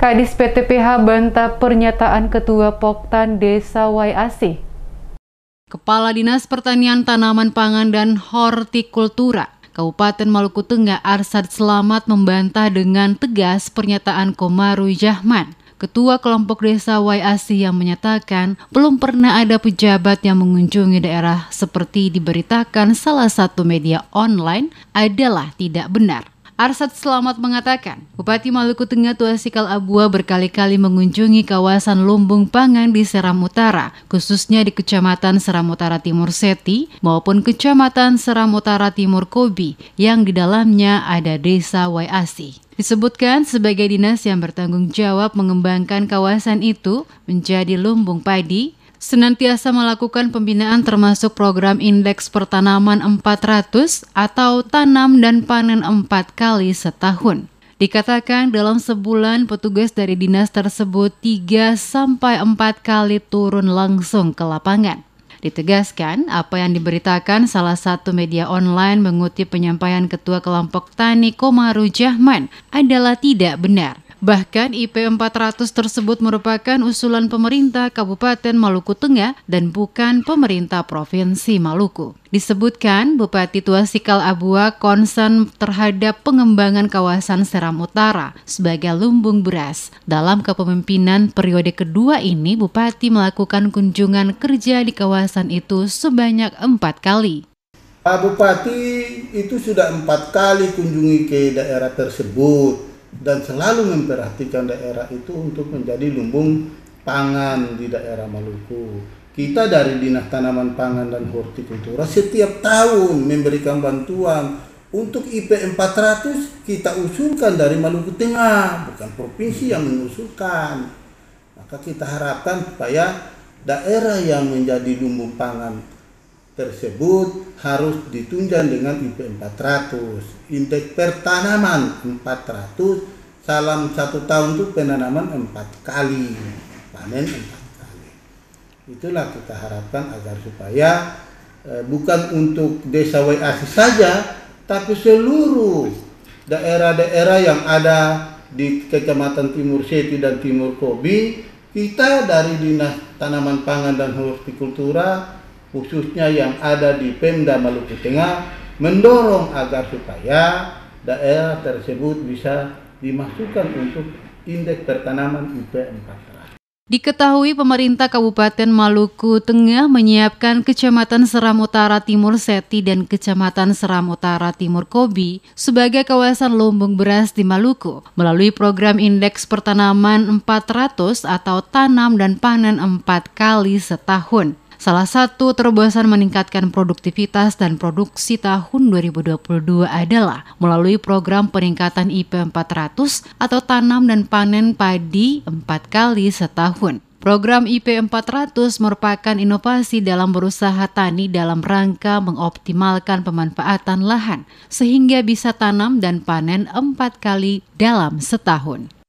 Kadis PTPH bantah pernyataan Ketua Poktan Desa Wayasi. Kepala Dinas Pertanian Tanaman Pangan dan Hortikultura Kabupaten Maluku Tengah Arsad Selamat membantah dengan tegas pernyataan Komaru Jahman, ketua kelompok desa Wayasi yang menyatakan belum pernah ada pejabat yang mengunjungi daerah seperti diberitakan salah satu media online adalah tidak benar. Arsad Selamat mengatakan, Bupati Maluku Tengah Tuasikal Abua berkali-kali mengunjungi kawasan Lumbung Pangan di Seram Utara, khususnya di Kecamatan Seram Utara Timur Seti maupun Kecamatan Seram Utara Timur Kobi yang di dalamnya ada desa Wayasi. Disebutkan sebagai dinas yang bertanggung jawab mengembangkan kawasan itu menjadi lumbung padi, senantiasa melakukan pembinaan termasuk program indeks pertanaman 400 atau tanam dan panen 4 kali setahun. Dikatakan dalam sebulan petugas dari dinas tersebut 3 sampai 4 kali turun langsung ke lapangan. Ditegaskan, apa yang diberitakan salah satu media online mengutip penyampaian Ketua Kelompok Tani Komaru Jahman adalah tidak benar. Bahkan IP 400 tersebut merupakan usulan pemerintah Kabupaten Maluku Tengah dan bukan pemerintah Provinsi Maluku. Disebutkan Bupati Tua Sikal Abua konsen terhadap pengembangan kawasan Seram Utara sebagai lumbung beras. Dalam kepemimpinan periode kedua ini, Bupati melakukan kunjungan kerja di kawasan itu sebanyak empat kali. Pak Bupati itu sudah empat kali kunjungi ke daerah tersebut dan selalu memperhatikan daerah itu untuk menjadi lumbung pangan di daerah Maluku. Kita dari Dinas Tanaman Pangan dan Hortikultura setiap tahun memberikan bantuan untuk IP 400 kita usulkan dari Maluku Tengah, bukan provinsi yang mengusulkan. Maka kita harapkan supaya daerah yang menjadi lumbung pangan tersebut harus ditunjang dengan IP 400 indeks pertanaman 400 salam satu tahun itu penanaman empat kali panen empat kali itulah kita harapkan agar supaya eh, bukan untuk desa WAC saja tapi seluruh daerah-daerah yang ada di kecamatan Timur Seti dan Timur Kobi kita dari Dinas Tanaman Pangan dan Hortikultura khususnya yang ada di Pemda Maluku Tengah mendorong agar supaya daerah tersebut bisa dimasukkan untuk indeks pertanaman IP 400. Diketahui pemerintah Kabupaten Maluku Tengah menyiapkan Kecamatan Seram Utara Timur Seti dan Kecamatan Seram Utara Timur Kobi sebagai kawasan lumbung beras di Maluku melalui program Indeks Pertanaman 400 atau Tanam dan Panen 4 kali setahun. Salah satu terobosan meningkatkan produktivitas dan produksi tahun 2022 adalah melalui program peningkatan IP 400 atau tanam dan panen padi 4 kali setahun. Program IP 400 merupakan inovasi dalam berusaha tani dalam rangka mengoptimalkan pemanfaatan lahan sehingga bisa tanam dan panen empat kali dalam setahun.